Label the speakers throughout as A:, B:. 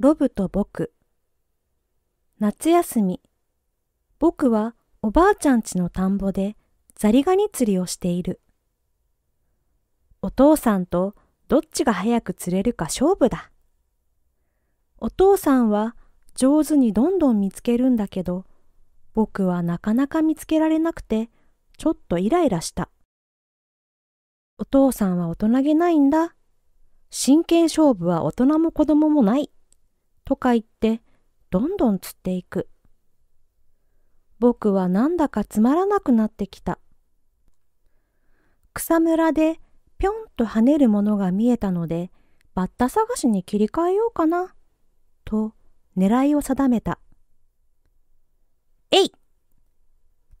A: ロブと僕。夏休み、僕はおばあちゃんちの田んぼでザリガニ釣りをしている。お父さんとどっちが早く釣れるか勝負だ。お父さんは上手にどんどん見つけるんだけど、僕はなかなか見つけられなくて、ちょっとイライラした。お父さんは大人げないんだ。真剣勝負は大人も子供もない。とか言ってどんどん釣っていく。僕はなんだかつまらなくなってきた。草むらでぴょんと跳ねるものが見えたので、バッタ探しに切り替えようかな、と狙いを定めた。えい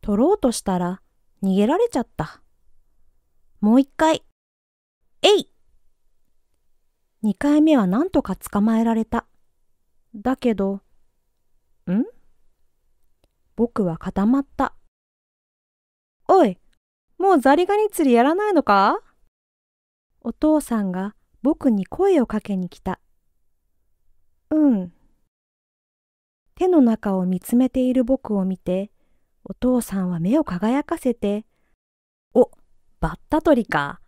A: 取ろうとしたら逃げられちゃった。もう一回。えい二回目はなんとか捕まえられた。だけど、ん僕は固まった。おい、もうザリガニ釣りやらないのかお父さんが僕に声をかけに来た。うん。手の中を見つめている僕を見て、お父さんは目を輝かせて、お、バッタ取りか。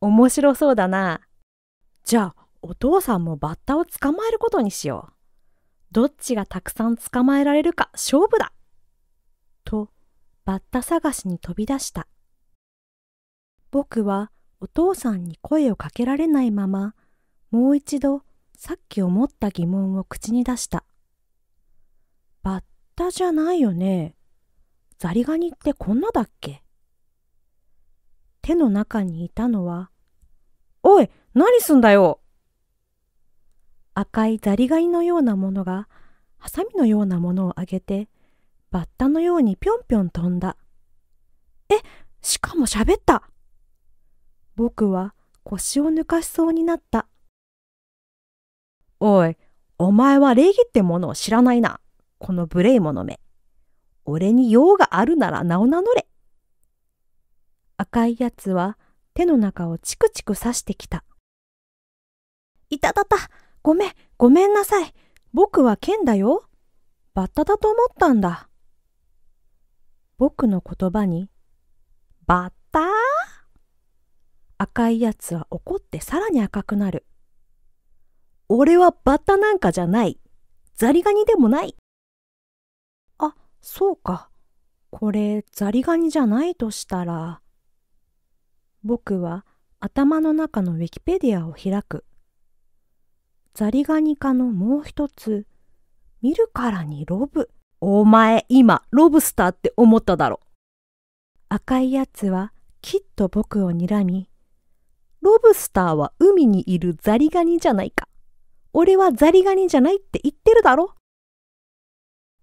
A: 面白そうだな。じゃあ、お父さんもバッタを捕まえることにしよう。どっちがたくさん捕まえられるか勝負だとバッタ探しに飛び出した。僕はお父さんに声をかけられないまま、もう一度さっき思った疑問を口に出した。バッタじゃないよね。ザリガニってこんなだっけ手の中にいたのは、おい、何すんだよ赤いザリガニのようなものがハサミのようなものをあげてバッタのようにぴょんぴょん飛んだ。え、しかも喋った。僕は腰を抜かしそうになった。おい、お前は礼儀ってものを知らないな。この無礼者め。俺に用があるなら名を名乗れ。赤いやつは手の中をチクチク刺してきた。いたたた、ごめん、ごめんなさい。僕は剣だよ。バッタだと思ったんだ。僕の言葉に、バッタ赤いやつは怒ってさらに赤くなる。俺はバッタなんかじゃない。ザリガニでもない。あ、そうか。これザリガニじゃないとしたら。僕は頭の中のウィキペディアを開く。ザリガニ科のもう一つ、見るからにロブ。お前今ロブスターって思っただろ。赤いやつはきっと僕を睨み、ロブスターは海にいるザリガニじゃないか。俺はザリガニじゃないって言ってるだろ。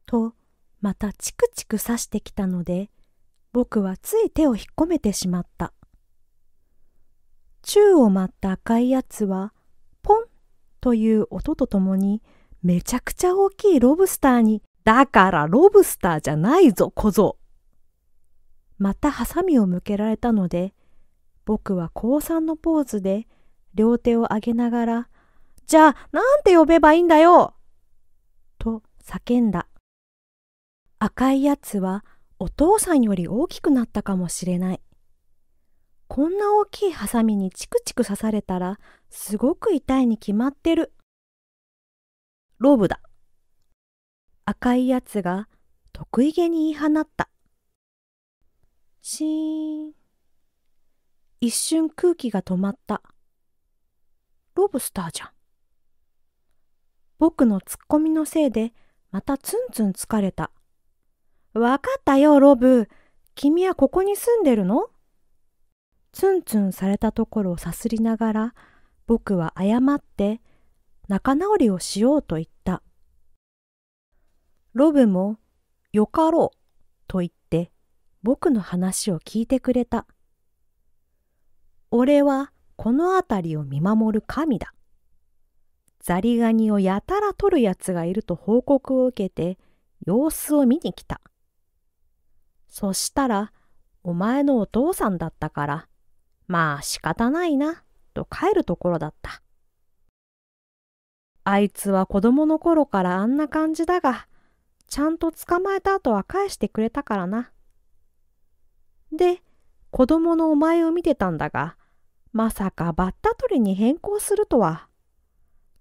A: と、またチクチク刺してきたので、僕はつい手を引っ込めてしまった。宙を舞った赤いやつは、という音とともに、めちゃくちゃ大きいロブスターに、だからロブスターじゃないぞ、小僧またハサミを向けられたので、僕は高三のポーズで、両手を上げながら、じゃあ、なんて呼べばいいんだよと叫んだ。赤いやつはお父さんより大きくなったかもしれない。こんな大きいハサミにチクチク刺されたらすごく痛いに決まってる。ローブだ。赤いやつが得意げに言い放った。シーン。一瞬空気が止まった。ロブスターじゃん。僕のツッコミのせいでまたツンツン疲れた。わかったよ、ロブ。君はここに住んでるのツンツンされたところをさすりながら僕は謝って仲直りをしようと言った。ロブもよかろうと言って僕の話を聞いてくれた。俺はこの辺りを見守る神だ。ザリガニをやたら取るやつがいると報告を受けて様子を見に来た。そしたらお前のお父さんだったからまあ仕方ないな、と帰るところだった。あいつは子供の頃からあんな感じだが、ちゃんと捕まえた後は返してくれたからな。で、子供のお前を見てたんだが、まさかバッタ取りに変更するとは。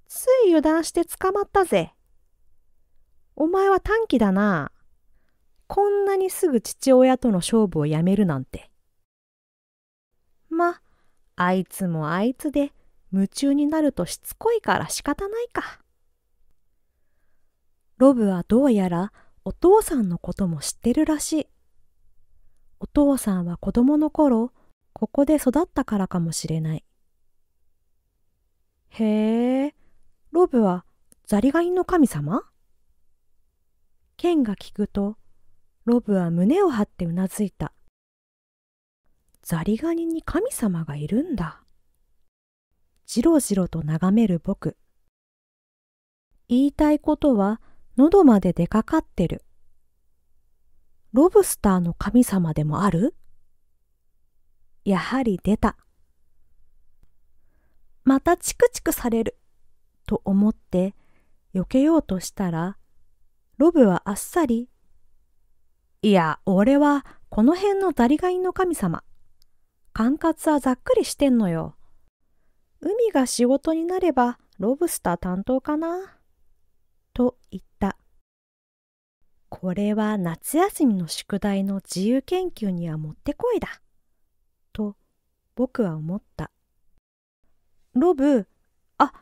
A: つい油断して捕まったぜ。お前は短気だな。こんなにすぐ父親との勝負をやめるなんて。あいつもあいつで夢中になるとしつこいから仕方ないか。ロブはどうやらお父さんのことも知ってるらしい。お父さんは子供の頃、ここで育ったからかもしれない。へえ、ロブはザリガニの神様ケンが聞くと、ロブは胸を張ってうなずいた。ザリガニに神様がいるんだ。じろじろと眺める僕。言いたいことは喉まで出かかってる。ロブスターの神様でもあるやはり出た。またチクチクされる。と思って避けようとしたら、ロブはあっさり、いや、俺はこの辺のザリガニの神様管轄はざっくりしてんのよ。海が仕事になればロブスター担当かな。と言った。これは夏休みの宿題の自由研究にはもってこいだ。と僕は思った。ロブ、あ、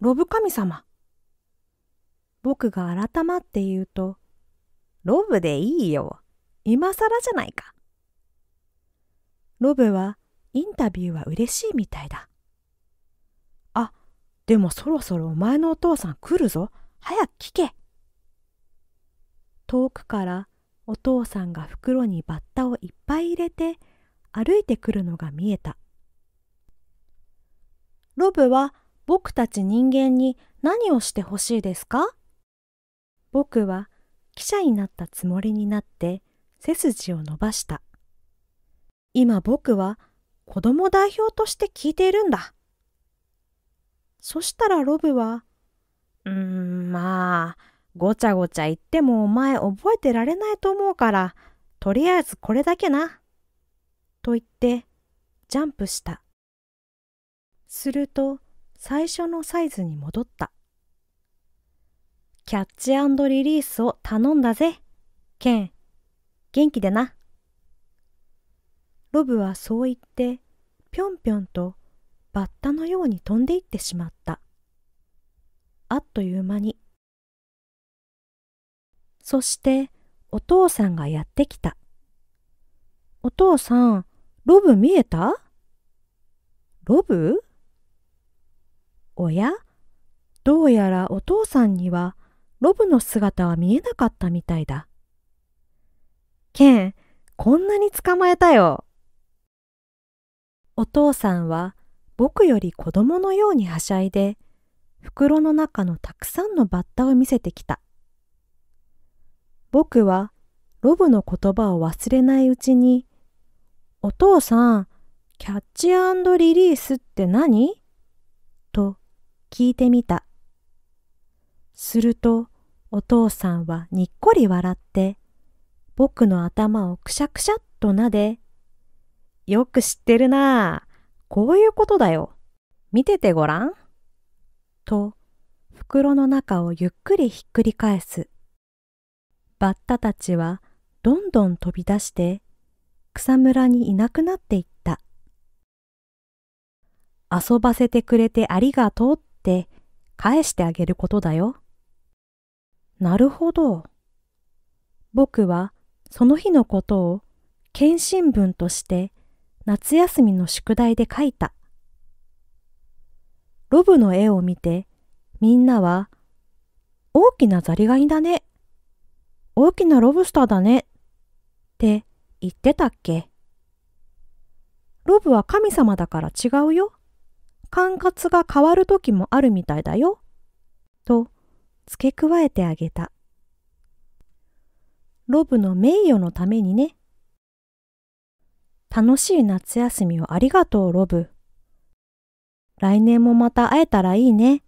A: ロブ神様。僕が改まって言うと、ロブでいいよ。今更じゃないか。ロブはインタビューは嬉しいみたいだ。あ、でもそろそろお前のお父さん来るぞ。早く聞け。遠くからお父さんが袋にバッタをいっぱい入れて歩いてくるのが見えた。ロブは僕たち人間に何をしてほしいですか僕は記者になったつもりになって背筋を伸ばした。今僕は子供代表として聞いているんだ。そしたらロブは、うーん、まあ、ごちゃごちゃ言ってもお前覚えてられないと思うから、とりあえずこれだけな。と言って、ジャンプした。すると、最初のサイズに戻った。キャッチリリースを頼んだぜ、ケン。元気でな。ロブはそう言ってぴょんぴょんとバッタのように飛んでいってしまったあっという間にそしてお父さんがやってきたお父さんロブ見えたロブおやどうやらお父さんにはロブの姿は見えなかったみたいだ。ケン、こんなに捕まえたよ。お父さんは僕より子供のようにはしゃいで、袋の中のたくさんのバッタを見せてきた。僕はロブの言葉を忘れないうちに、お父さん、キャッチリリースって何と聞いてみた。するとお父さんはにっこり笑って僕の頭をくしゃくしゃっと撫でよく知ってるなぁ。こういうことだよ。見ててごらん。と、袋の中をゆっくりひっくり返す。バッタたちはどんどん飛び出して草むらにいなくなっていった。遊ばせてくれてありがとうって返してあげることだよ。なるほど。僕はその日のことを検診文として夏休みの宿題で描いた。ロブの絵を見て、みんなは、大きなザリガニだね。大きなロブスターだね。って言ってたっけロブは神様だから違うよ。管轄が変わる時もあるみたいだよ。と付け加えてあげた。ロブの名誉のためにね。楽しい夏休みをありがとうロブ。来年もまた会えたらいいね。